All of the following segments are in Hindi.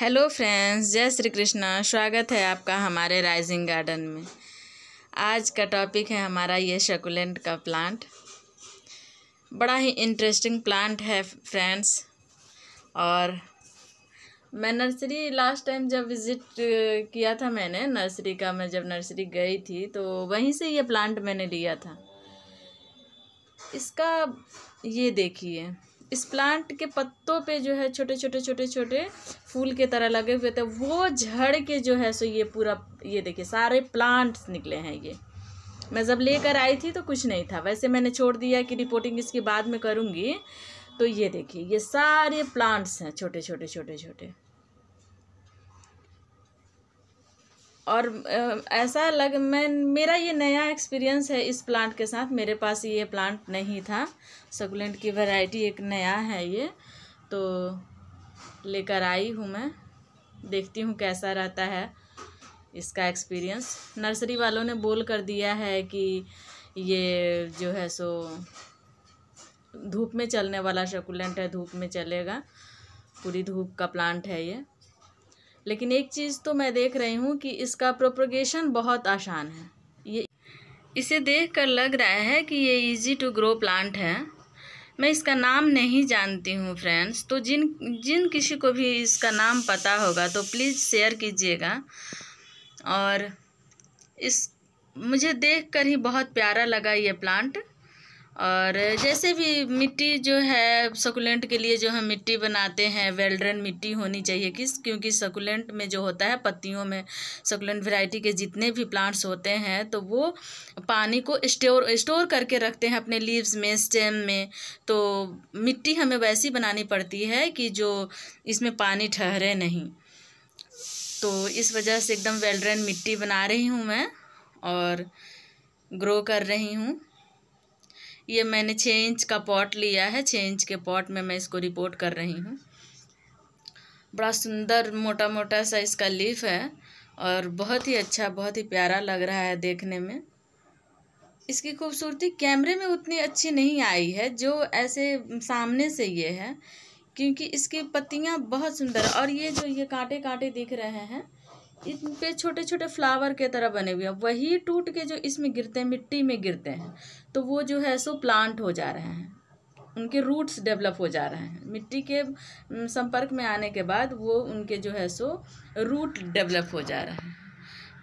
हेलो फ्रेंड्स जय श्री कृष्णा स्वागत है आपका हमारे राइजिंग गार्डन में आज का टॉपिक है हमारा ये शकुलेंट का प्लांट बड़ा ही इंटरेस्टिंग प्लांट है फ्रेंड्स और मैं नर्सरी लास्ट टाइम जब विज़िट किया था मैंने नर्सरी का मैं जब नर्सरी गई थी तो वहीं से ये प्लांट मैंने लिया था इसका ये देखिए इस प्लांट के पत्तों पे जो है छोटे छोटे छोटे छोटे फूल के तरह लगे हुए थे वो झड़ के जो है सो ये पूरा ये देखिए सारे प्लांट्स निकले हैं ये मैं जब लेकर आई थी तो कुछ नहीं था वैसे मैंने छोड़ दिया कि रिपोर्टिंग इसकी बाद में करूँगी तो ये देखिए ये सारे प्लांट्स हैं छोटे छोटे छोटे छोटे और ऐसा लग मैं मेरा ये नया एक्सपीरियंस है इस प्लांट के साथ मेरे पास ये प्लांट नहीं था सकुलेंट की वैरायटी एक नया है ये तो लेकर आई हूँ मैं देखती हूँ कैसा रहता है इसका एक्सपीरियंस नर्सरी वालों ने बोल कर दिया है कि ये जो है सो धूप में चलने वाला सकुलेंट है धूप में चलेगा पूरी धूप का प्लांट है ये लेकिन एक चीज़ तो मैं देख रही हूँ कि इसका प्रोपोगेशन बहुत आसान है ये इसे देख कर लग रहा है कि ये ईजी टू ग्रो प्लांट है मैं इसका नाम नहीं जानती हूँ फ्रेंड्स तो जिन जिन किसी को भी इसका नाम पता होगा तो प्लीज़ शेयर कीजिएगा और इस मुझे देख कर ही बहुत प्यारा लगा ये प्लांट और जैसे भी मिट्टी जो है सकुलेंट के लिए जो हम मिट्टी बनाते हैं वेल्ड्रन मिट्टी होनी चाहिए किस क्योंकि सकुलेंट में जो होता है पत्तियों में सकुलेंट वैरायटी के जितने भी प्लांट्स होते हैं तो वो पानी को स्टोर स्टोर करके रखते हैं अपने लीव्स में स्टेम में तो मिट्टी हमें वैसी बनानी पड़ती है कि जो इसमें पानी ठहरे नहीं तो इस वजह से एकदम वेल्ड्रन मिट्टी बना रही हूँ मैं और ग्रो कर रही हूँ ये मैंने छः इंच का पॉट लिया है छः इंच के पॉट में मैं इसको रिपोर्ट कर रही हूँ बड़ा सुंदर मोटा मोटा सा इसका लीफ है और बहुत ही अच्छा बहुत ही प्यारा लग रहा है देखने में इसकी खूबसूरती कैमरे में उतनी अच्छी नहीं आई है जो ऐसे सामने से ये है क्योंकि इसकी पत्तियाँ बहुत सुंदर और ये जो ये कांटे कांटे दिख रहे हैं इन पे छोटे छोटे फ्लावर के तरह बने हुए हैं वही टूट के जो इसमें गिरते हैं मिट्टी में गिरते हैं तो वो जो है सो प्लांट हो जा रहे हैं उनके रूट्स डेवलप हो जा रहे हैं मिट्टी के संपर्क में आने के बाद वो उनके जो है सो रूट डेवलप हो जा रहे हैं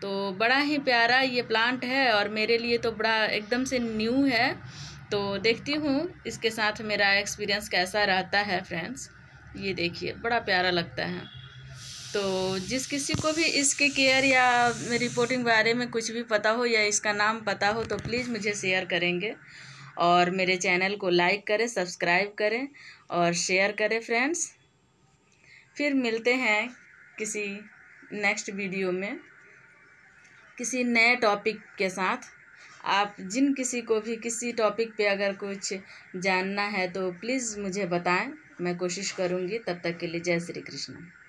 तो बड़ा ही प्यारा ये प्लांट है और मेरे लिए तो बड़ा एकदम से न्यू है तो देखती हूँ इसके साथ मेरा एक्सपीरियंस कैसा रहता है फ्रेंड्स ये देखिए बड़ा प्यारा लगता है तो जिस किसी को भी इसके केयर या रिपोर्टिंग बारे में कुछ भी पता हो या इसका नाम पता हो तो प्लीज़ मुझे शेयर करेंगे और मेरे चैनल को लाइक करें सब्सक्राइब करें और शेयर करें फ्रेंड्स फिर मिलते हैं किसी नेक्स्ट वीडियो में किसी नए टॉपिक के साथ आप जिन किसी को भी किसी टॉपिक पे अगर कुछ जानना है तो प्लीज़ मुझे बताएं मैं कोशिश करूँगी तब तक के लिए जय श्री कृष्ण